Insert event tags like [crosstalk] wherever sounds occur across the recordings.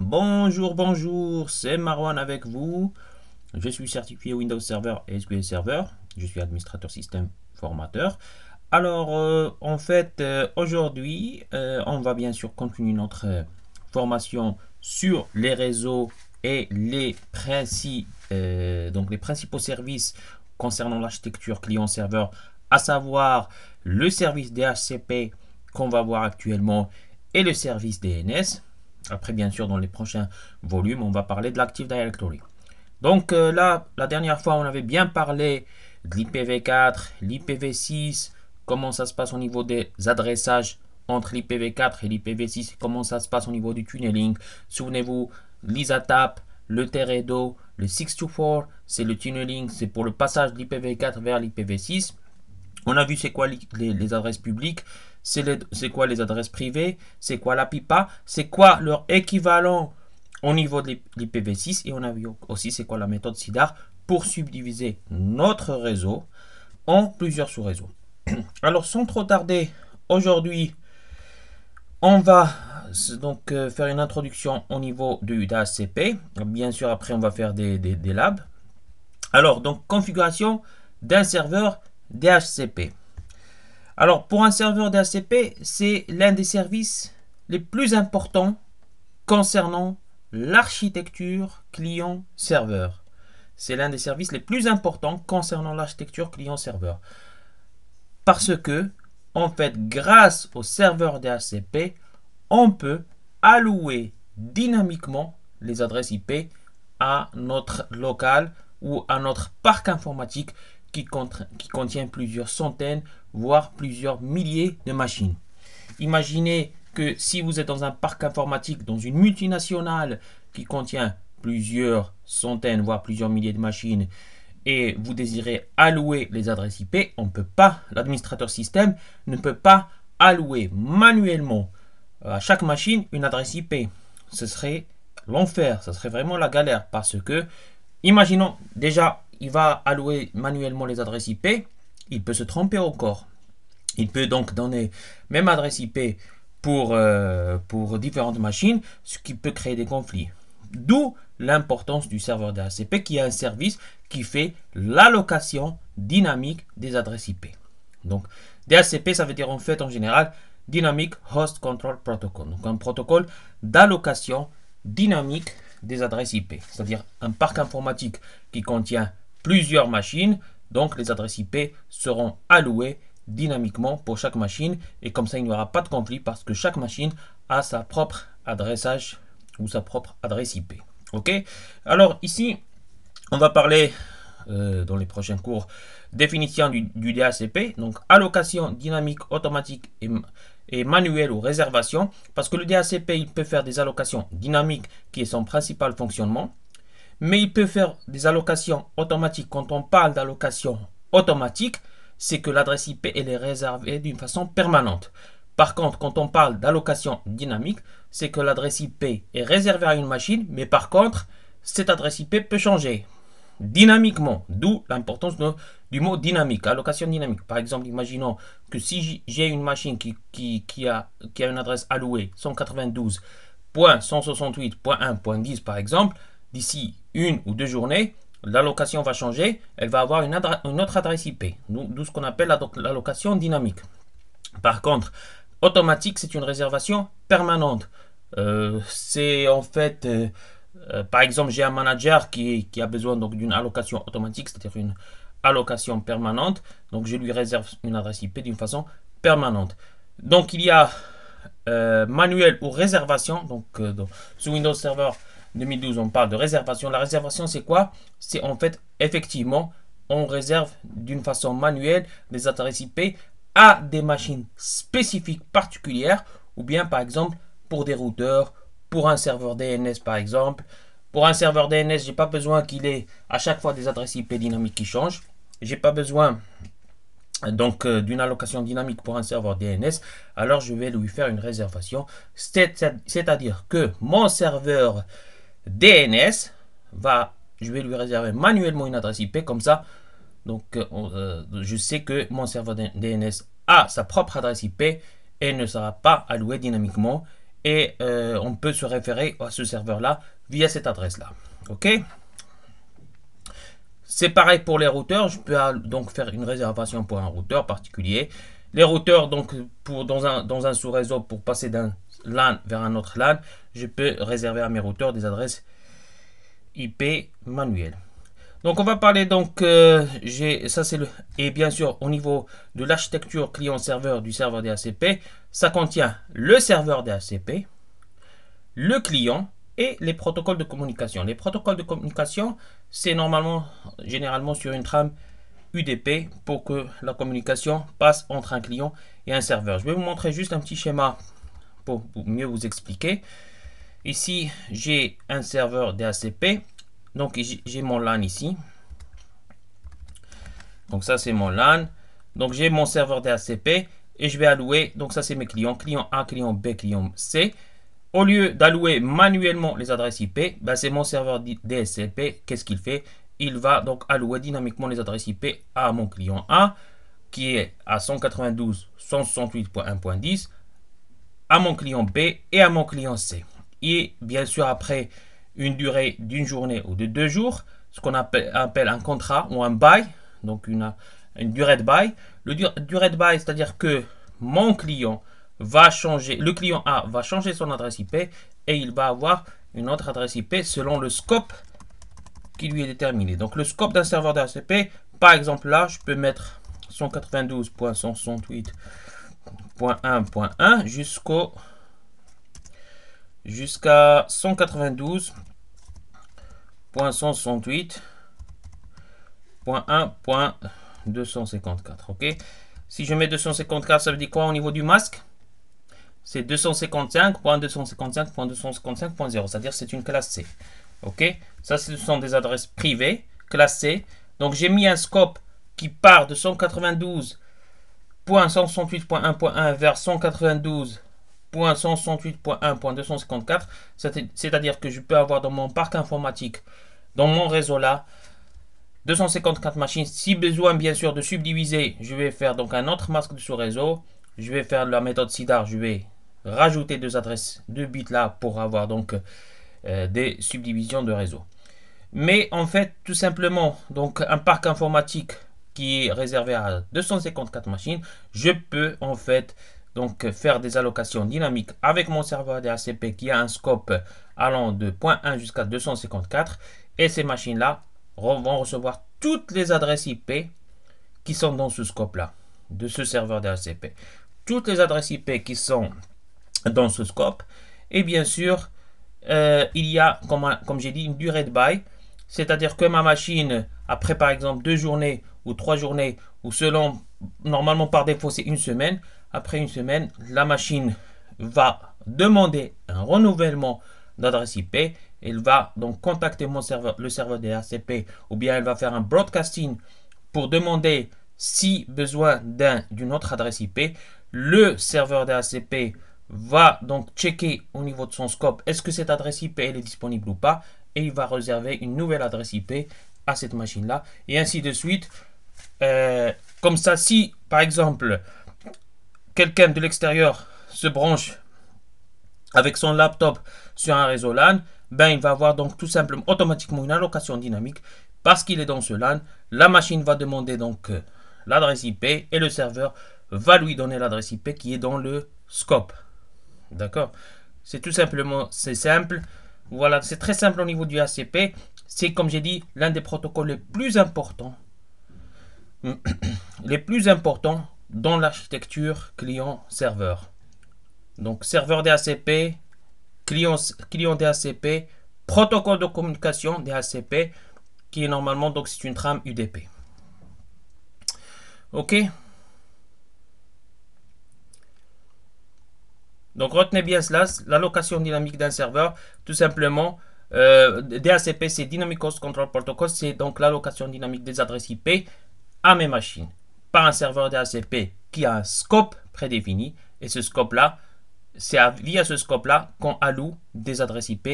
Bonjour, bonjour, c'est Marwan avec vous. Je suis certifié Windows Server et SQL Server. Je suis administrateur système formateur. Alors, euh, en fait, euh, aujourd'hui, euh, on va bien sûr continuer notre formation sur les réseaux et les, principes, donc les principaux services concernant l'architecture client-serveur, à savoir le service DHCP qu'on va voir actuellement et le service DNS. Après, bien sûr, dans les prochains volumes, on va parler de l'Active Directory. Donc euh, là, la dernière fois, on avait bien parlé de l'IPv4, l'IPv6, comment ça se passe au niveau des adressages entre l'IPv4 et l'IPv6, comment ça se passe au niveau du tunneling. Souvenez-vous, l'ISATAP, le Teredo, le 624, c'est le tunneling, c'est pour le passage de l'IPv4 vers l'IPv6. On a vu c'est quoi les, adresses publiques, c'est quoi les adresses privées, c'est quoi la PIPA, c'est quoi leur équivalent au niveau de l'IPv6 et on a vu aussi c'est quoi la méthode SIDAR pour subdiviser notre réseau en plusieurs sous-réseaux. [clears throat] Alors sans trop tarder, aujourd'hui on va donc euh, faire une introduction au niveau du DHCP. Bien sûr après on va faire des labs. Alors donc configuration d'un serveur DHCP. Alors, pour un serveur DHCP, c'est l'un des services les plus importants concernant l'architecture client-serveur. C'est l'un des services les plus importants concernant l'architecture client-serveur. Parce que, en fait, grâce au serveur DHCP, on peut allouer dynamiquement les adresses IP à notre local ou à notre parc informatique qui, qui contient plusieurs centaines, voire plusieurs milliers de machines. Imaginez que si vous êtes dans un parc informatique, dans une multinationale qui contient plusieurs centaines, voire plusieurs milliers de machines, et vous désirez allouer les adresses IP, on ne peut pas, l'administrateur système ne peut pas allouer manuellement euh, à chaque machine une adresse IP. Ce serait l'enfer, ce serait vraiment la galère parce que, imaginons déjà il va allouer manuellement les adresses IP, il peut se tromper encore. Il peut donc donner même adresse IP pour, euh, pour différentes machines, ce qui peut créer des conflits. D'où l'importance du serveur DHCP qui est un service qui fait l'allocation dynamique des adresses IP. Donc DHCP, ça veut dire en fait en général Dynamic Host Control Protocol. Donc un protocole d'allocation dynamique des adresses IP, c'est-à-dire un parc informatique qui contient plusieurs machines, donc les adresses IP seront allouées dynamiquement pour chaque machine et comme ça il n'y aura pas de conflit parce que chaque machine a sa propre adressage ou sa propre adresse IP. Ok Alors ici, on va parler euh, dans les prochains cours définition du, DACP, donc allocation dynamique automatique et, et manuelle ou réservation, parce que le DACP il peut faire des allocations dynamiques qui est son principal fonctionnement, mais il peut faire des allocations automatiques. Quand on parle d'allocation automatique, c'est que l'adresse IP est réservée d'une façon permanente. Par contre, quand on parle d'allocation dynamique, c'est que l'adresse IP est réservée à une machine, mais par contre, cette adresse IP peut changer dynamiquement, d'où l'importance du mot dynamique, allocation dynamique. Par exemple, imaginons que si j'ai une machine qui, a, qui a une adresse allouée 192.168.1.10 par exemple, d'ici une ou deux journées, l'allocation va changer, elle va avoir une, autre adresse IP, d'où ce qu'on appelle l'allocation dynamique. Par contre, automatique, c'est une réservation permanente. Euh, c'est en fait, euh, euh, par exemple, j'ai un manager qui, a besoin d'une allocation automatique, c'est-à-dire une allocation permanente. Donc, je lui réserve une adresse IP d'une façon permanente. Donc, il y a manuel ou réservation. Donc, donc sous Windows Server, 2012, on parle de réservation. La réservation, c'est quoi C'est en fait, effectivement, on réserve d'une façon manuelle des adresses IP à des machines spécifiques particulières ou bien par exemple pour des routeurs, pour un serveur DNS par exemple. Pour un serveur DNS, j'ai pas besoin qu'il ait à chaque fois des adresses IP dynamiques qui changent. J'ai pas besoin donc euh, d'une allocation dynamique pour un serveur DNS, alors je vais lui faire une réservation. C'est-à-dire que mon serveur DNS va, je vais lui réserver manuellement une adresse IP comme ça. Donc, euh, euh, je sais que mon serveur DNS a sa propre adresse IP et ne sera pas alloué dynamiquement. Et euh, on peut se référer à ce serveur-là via cette adresse-là. OK C'est pareil pour les routeurs. Je peux donc faire une réservation pour un routeur particulier. Les routeurs, donc, pour, dans un, dans un sous-réseau, pour passer d'un LAN vers un autre LAN, je peux réserver à mes routeurs des adresses IP manuelles. Donc on va parler donc euh, j'ai ça c'est le et bien sûr au niveau de l'architecture client serveur du serveur DHCP, ça contient le serveur DHCP, le client et les protocoles de communication. Les protocoles de communication, c'est normalement généralement sur une trame UDP pour que la communication passe entre un client et un serveur. Je vais vous montrer juste un petit schéma pour mieux vous expliquer. Ici, j'ai un serveur DHCP. Donc, j'ai mon LAN ici. Donc, ça, c'est mon LAN. Donc, j'ai mon serveur DHCP et je vais allouer. Donc, ça, c'est mes clients. Client A, client B, client C. Au lieu d'allouer manuellement les adresses IP, ben, c'est mon serveur DHCP. Qu'est-ce qu'il fait il va donc allouer dynamiquement les adresses IP à mon client A, qui est à 192.168.1.10, à mon client B et à mon client C. Et bien sûr, après une durée d'une journée ou de deux jours, ce qu'on appelle, un contrat ou un bail, donc une, durée de bail. Le durée de bail, c'est-à-dire que mon client va changer, le client A va changer son adresse IP et il va avoir une autre adresse IP selon le scope lui est déterminé. Donc le scope d'un serveur d'ACP, par exemple là, je peux mettre 192.168.1.1 jusqu'au jusqu'à 192.168.1.254. Ok. Si je mets 254, ça veut dire quoi au niveau du masque C'est 255.255.255.0, c'est-à-dire c'est une classe C. Ok Ça, ce sont des adresses privées, classées. Donc, j'ai mis un scope qui part de 192.168.1.1 vers 192.168.1.254. C'est-à-dire que je peux avoir dans mon parc informatique, dans mon réseau là, 254 machines. Si besoin, bien sûr, de subdiviser, je vais faire donc un autre masque de sous-réseau. Je vais faire la méthode SIDAR. Je vais rajouter deux adresses, deux bits là pour avoir donc euh, des subdivisions de réseau. Mais en fait, tout simplement, donc un parc informatique qui est réservé à 254 machines, je peux en fait donc faire des allocations dynamiques avec mon serveur DHCP qui a un scope allant de 0.1 jusqu'à 254 et ces machines là vont recevoir toutes les adresses IP qui sont dans ce scope là de ce serveur DHCP toutes les adresses IP qui sont dans ce scope et bien sûr euh, il y a, comme, j'ai dit, une durée de bail. C'est-à-dire que ma machine, après par exemple deux journées ou trois journées, ou selon, normalement par défaut c'est une semaine, après une semaine, la machine va demander un renouvellement d'adresse IP. Elle va donc contacter mon serveur, le serveur des ACP, ou bien elle va faire un broadcasting pour demander si besoin d'une autre adresse IP. Le serveur des va donc checker au niveau de son scope est-ce que cette adresse IP elle est disponible ou pas et il va réserver une nouvelle adresse IP à cette machine là et ainsi de suite euh, comme ça si par exemple quelqu'un de l'extérieur se branche avec son laptop sur un réseau LAN ben il va avoir donc tout simplement automatiquement une allocation dynamique parce qu'il est dans ce LAN la machine va demander donc euh, l'adresse IP et le serveur va lui donner l'adresse IP qui est dans le scope D'accord C'est tout simplement, c'est simple. Voilà, c'est très simple au niveau du ACP. C'est comme j'ai dit, l'un des protocoles les plus importants, [clears throat] les plus importants dans l'architecture client-serveur. Donc serveur d'acp client, client DHCP, protocole de communication d'acp qui est normalement donc c'est une trame UDP. Ok Donc retenez bien cela, l'allocation dynamique d'un serveur, tout simplement, euh, DACP, c'est Dynamic Host Control Protocol, c'est donc l'allocation dynamique des adresses IP à mes machines par un serveur DACP qui a un scope prédéfini. Et ce scope-là, c'est via ce scope-là qu'on alloue des adresses IP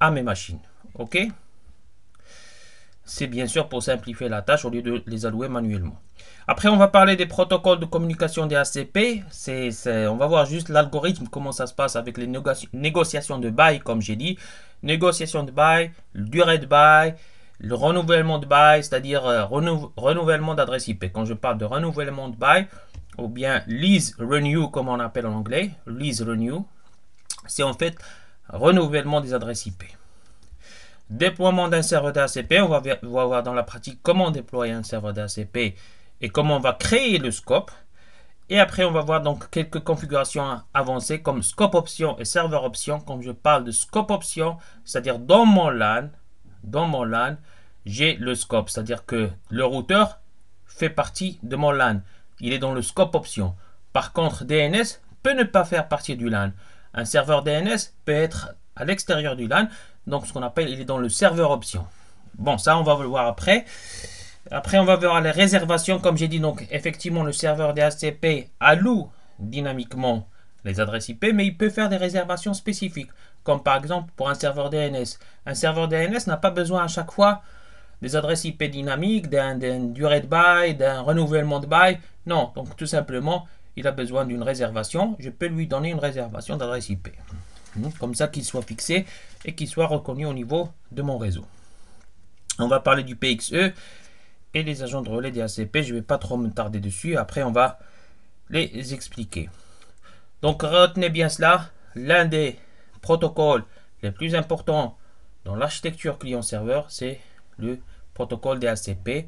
à mes machines. OK C'est bien sûr pour simplifier la tâche au lieu de les allouer manuellement. Après, on va parler des protocoles de communication des ACP. on va voir juste l'algorithme, comment ça se passe avec les négociations de bail, comme j'ai dit. Négociation de bail, durée de bail, le renouvellement de bail, c'est-à-dire euh, renouvellement d'adresse IP. Quand je parle de renouvellement de bail, ou bien lease renew, comme on appelle en anglais, lease renew, c'est en fait renouvellement des adresses IP. Déploiement d'un serveur d'ACP, on va, on va voir dans la pratique comment déployer un serveur d'ACP et comment on va créer le scope. Et après, on va voir donc quelques configurations avancées comme scope option et serveur option. Comme je parle de scope option, c'est-à-dire dans mon LAN, dans mon LAN, j'ai le scope, c'est-à-dire que le routeur fait partie de mon LAN. Il est dans le scope option. Par contre, DNS peut ne pas faire partie du LAN. Un serveur DNS peut être à l'extérieur du LAN, donc ce qu'on appelle, il est dans le serveur option. Bon, ça, on va le voir après. Après, on va voir les réservations. Comme j'ai dit, donc effectivement, le serveur DHCP alloue dynamiquement les adresses IP, mais il peut faire des réservations spécifiques, comme par exemple pour un serveur DNS. Un serveur DNS n'a pas besoin à chaque fois des adresses IP dynamiques, d'une durée de bail, d'un renouvellement de bail. Non, donc tout simplement, il a besoin d'une réservation. Je peux lui donner une réservation d'adresse IP. Hein, comme ça, qu'il soit fixé et qu'il soit reconnu au niveau de mon réseau. On va parler du PXE et les agents de relais des ACP. Je ne vais pas trop me tarder dessus. Après, on va les expliquer. Donc, retenez bien cela. L'un des protocoles les plus importants dans l'architecture client-serveur, c'est le protocole des ACP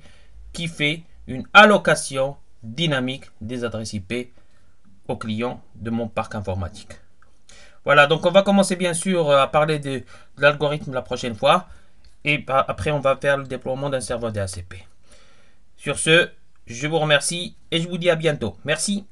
qui fait une allocation dynamique des adresses IP aux clients de mon parc informatique. Voilà, donc on va commencer bien sûr euh, à parler de, l'algorithme la prochaine fois. Et après, on va faire le déploiement d'un serveur DHCP. Sur ce, je vous remercie et je vous dis à bientôt. Merci.